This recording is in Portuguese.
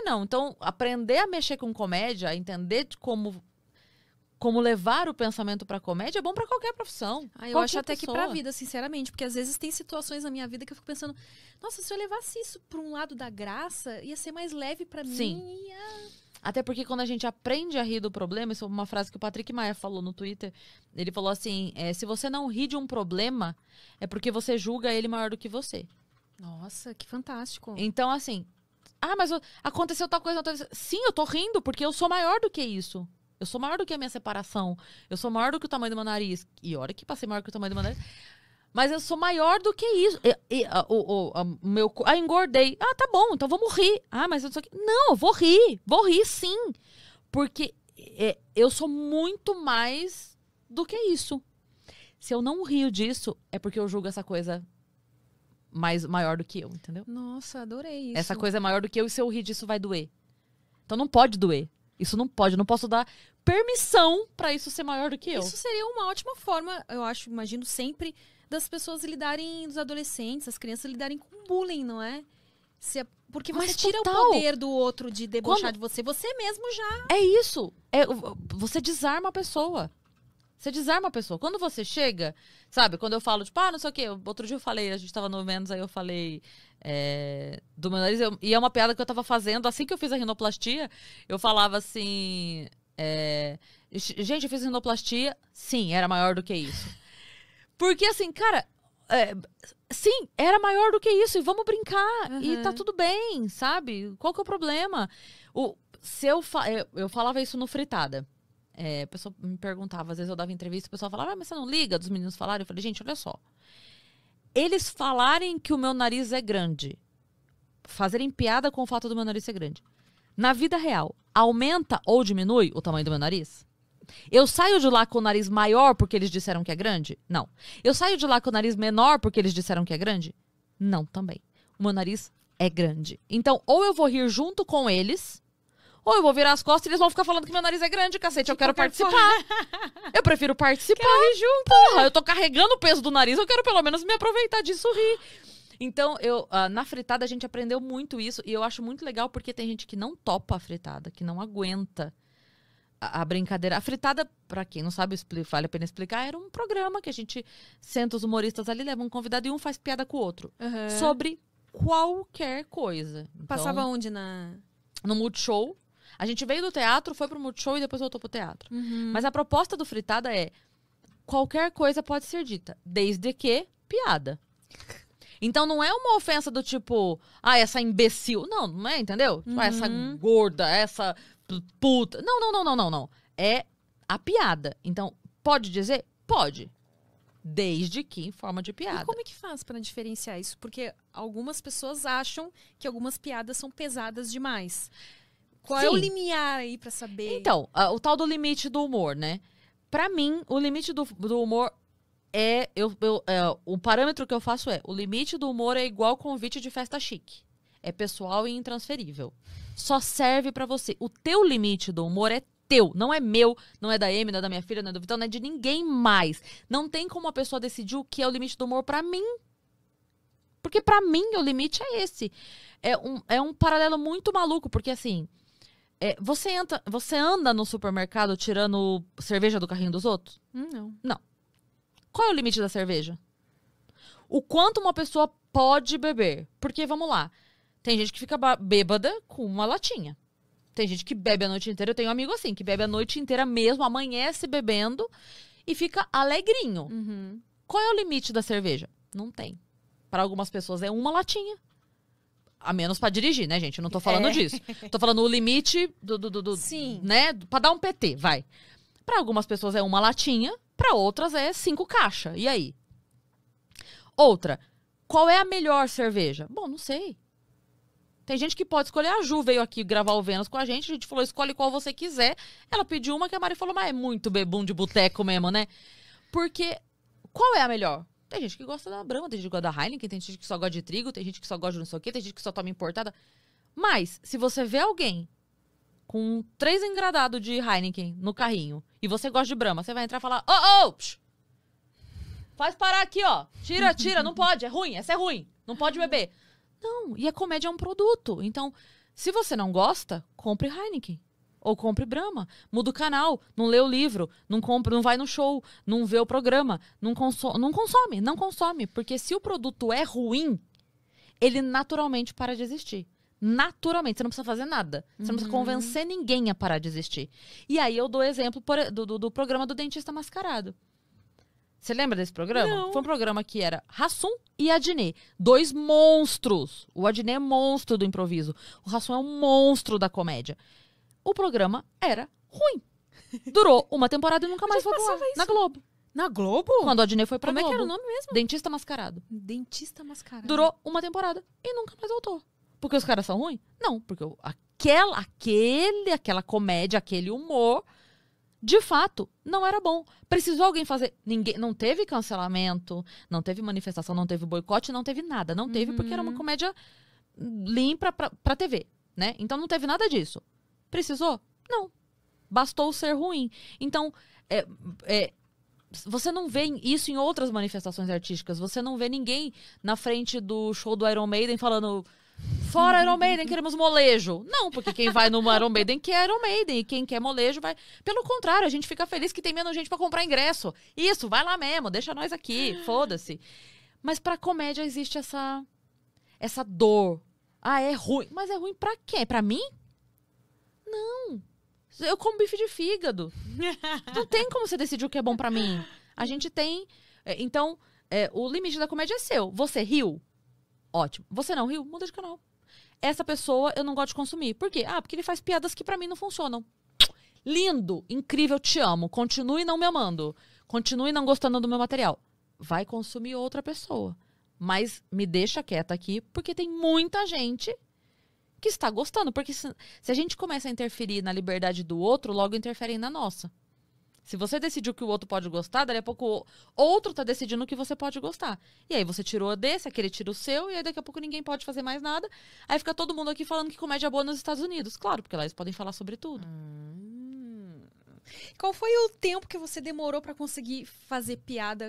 que não? Então, aprender a mexer com comédia, entender como como levar o pensamento para comédia é bom para qualquer profissão. Ah, eu qualquer acho até pessoa. que para a vida, sinceramente, porque às vezes tem situações na minha vida que eu fico pensando, nossa, se eu levasse isso para um lado da graça, ia ser mais leve para mim. Sim. Até porque quando a gente aprende a rir do problema, isso é uma frase que o Patrick Maia falou no Twitter. Ele falou assim: é, se você não ri de um problema, é porque você julga ele maior do que você. Nossa, que fantástico. Então, assim, ah, mas aconteceu tal coisa, tal Sim, eu tô rindo porque eu sou maior do que isso. Eu sou maior do que a minha separação. Eu sou maior do que o tamanho do meu nariz. E olha que passei maior que o tamanho do meu nariz. Mas eu sou maior do que isso. Eu, meu, ah, engordei. Ah, tá bom, então vamos rir. Ah, mas eu não que? Não, eu vou rir. Vou rir sim. Porque é, eu sou muito mais do que isso. Se eu não rio disso, é porque eu julgo essa coisa mais, maior do que eu, entendeu? Nossa, adorei isso. Essa coisa é maior do que eu e se eu rir disso vai doer. Então não pode doer. Isso não pode, eu não posso dar permissão para isso ser maior do que eu. Isso seria uma ótima forma, eu acho, imagino sempre, das pessoas lidarem, dos adolescentes, as crianças lidarem com bullying, não é? Se é porque você Mas tira total. o poder do outro de debochar Quando... de você, você mesmo já. É isso. É, você desarma a pessoa. Você desarma a pessoa. Quando você chega, sabe? Quando eu falo, tipo, ah, não sei o quê. Outro dia eu falei, a gente tava no Menos, aí eu falei é, do meu nariz. Eu, e é uma piada que eu tava fazendo. Assim que eu fiz a rinoplastia, eu falava assim. É, gente, eu fiz rinoplastia. Sim, era maior do que isso. Porque assim, cara. É, sim, era maior do que isso. E vamos brincar. Uhum. E tá tudo bem, sabe? Qual que é o problema? O, se eu, fa eu, eu falava isso no Fritada. É, a pessoa me perguntava, às vezes eu dava entrevista, o pessoal falava, ah, mas você não liga dos meninos falarem? Eu falei, gente, olha só. Eles falarem que o meu nariz é grande, fazerem piada com o fato do meu nariz ser grande. Na vida real, aumenta ou diminui o tamanho do meu nariz? Eu saio de lá com o nariz maior porque eles disseram que é grande? Não. Eu saio de lá com o nariz menor porque eles disseram que é grande? Não, também. O meu nariz é grande. Então, ou eu vou rir junto com eles, ou eu vou virar as costas e eles vão ficar falando que meu nariz é grande, cacete. Eu quero participar. Forma. Né? Eu prefiro participar. Quero junto. Porra, eu tô carregando o peso do nariz. Eu quero pelo menos me aproveitar disso e rir. Então, eu, uh, na fritada a gente aprendeu muito isso. E eu acho muito legal porque tem gente que não topa a fritada, que não aguenta a, a brincadeira. A fritada, para quem não sabe, vale a pena explicar, era um programa que a gente senta os humoristas ali, leva um convidado e um faz piada com o outro. Uhum. Sobre qualquer coisa. Então, Passava onde na. No Multishow. A gente veio do teatro, foi pro Multishow e depois voltou pro teatro. Uhum. Mas a proposta do Fritada é: qualquer coisa pode ser dita, desde que piada. Então não é uma ofensa do tipo, ah, essa imbecil. Não, não é, entendeu? Tipo, ah, uhum. essa gorda, essa puta. Não, não, não, não, não, não. É a piada. Então, pode dizer? Pode. Desde que em forma de piada. E como é que faz para diferenciar isso? Porque algumas pessoas acham que algumas piadas são pesadas demais. Qual Sim. é o limiar aí para saber? Então, uh, o tal do limite do humor, né? Para mim, o limite do, do humor é, eu, eu é, O parâmetro que eu faço é: o limite do humor é igual convite de festa chique. É pessoal e intransferível. Só serve para você. O teu limite do humor é teu, não é meu, não é da Amy, não é da minha filha, não é do Vitão, não é de ninguém mais. Não tem como a pessoa decidir o que é o limite do humor para mim. Porque para mim o limite é esse. É um, é um paralelo muito maluco, porque assim, é, você, entra, você anda no supermercado tirando cerveja do carrinho dos outros? Hum, não. Não. Qual é o limite da cerveja? O quanto uma pessoa pode beber? Porque, vamos lá, tem gente que fica bêbada com uma latinha. Tem gente que bebe a noite inteira. Eu tenho um amigo assim, que bebe a noite inteira mesmo, amanhece bebendo e fica alegrinho. Uhum. Qual é o limite da cerveja? Não tem. Para algumas pessoas é uma latinha. A menos para dirigir, né, gente? Eu não tô falando é. disso. Tô falando o limite do. do, do, do Sim. Né? Pra dar um PT, vai. Para algumas pessoas é uma latinha, para outras é cinco caixas. E aí? Outra, qual é a melhor cerveja? Bom, não sei. Tem gente que pode escolher. A Ju veio aqui gravar o Vênus com a gente. A gente falou: escolhe qual você quiser. Ela pediu uma que a Mari falou: mas é muito bebum de boteco mesmo, né? Porque qual é a melhor? Tem gente que gosta da Brahma, tem gente que gosta da Heineken, tem gente que só gosta de trigo, tem gente que só gosta de não sei o quê, tem gente que só toma importada. Mas, se você vê alguém com três engradados de Heineken no carrinho e você gosta de Brahma, você vai entrar e falar: Ô, oh, ô! Oh, faz parar aqui, ó. Tira, tira, não pode, é ruim, essa é ruim, não pode beber. Não, e a comédia é um produto. Então, se você não gosta, compre Heineken. Ou compre Brahma. Muda o canal, não lê o livro, não compra, não vai no show, não vê o programa, não, consome, não consome, não consome. Porque se o produto é ruim, ele naturalmente para de existir. Naturalmente, você não precisa fazer nada. Você uhum. não precisa uhum. convencer ninguém a parar de existir. E aí eu dou exemplo por, do, do, do programa do Dentista Mascarado. Você lembra desse programa? Não. Foi um programa que era Rassum e Adnê. Dois monstros. O Adnê é monstro do improviso. O Rassum é um monstro da comédia o programa era ruim. Durou uma temporada e nunca mais foi pro Na Globo. Na Globo? Quando a Disney foi pra Como Globo. Como é que era o nome mesmo? Dentista Mascarado. Dentista Mascarado. Durou uma temporada e nunca mais voltou. Porque os caras são ruins? Não, porque aquela, aquele, aquela comédia, aquele humor, de fato, não era bom. Precisou alguém fazer. Ninguém, não teve cancelamento, não teve manifestação, não teve boicote, não teve nada. Não teve uhum. porque era uma uhum. comédia limpa pra, pra TV, né? Então não teve nada disso. Precisou? Não. Bastou ser ruim. Então, é, é, você não vê isso em outras manifestações artísticas. Você não vê ninguém na frente do show do Iron Maiden falando. Fora Iron Maiden, queremos molejo. Não, porque quem vai no Iron Maiden quer Iron Maiden. E quem quer molejo vai. Pelo contrário, a gente fica feliz que tem menos gente para comprar ingresso. Isso, vai lá mesmo, deixa nós aqui, foda-se. Mas pra comédia existe essa. essa dor. Ah, é ruim. Mas é ruim pra quem? Pra mim? Não. Eu como bife de fígado. não tem como você decidir o que é bom para mim. A gente tem. É, então, é, o limite da comédia é seu. Você riu? Ótimo. Você não riu? Muda de canal. Essa pessoa eu não gosto de consumir. Por quê? Ah, porque ele faz piadas que para mim não funcionam. Lindo, incrível, te amo. Continue não me amando. Continue não gostando do meu material. Vai consumir outra pessoa. Mas me deixa quieta aqui, porque tem muita gente que está gostando. Porque se, se a gente começa a interferir na liberdade do outro, logo interferem na nossa. Se você decidiu que o outro pode gostar, daqui a pouco outro tá decidindo que você pode gostar. E aí você tirou desse, aquele tira o seu, e aí daqui a pouco ninguém pode fazer mais nada. Aí fica todo mundo aqui falando que comédia é boa nos Estados Unidos. Claro, porque lá eles podem falar sobre tudo. Hum. Qual foi o tempo que você demorou para conseguir fazer piada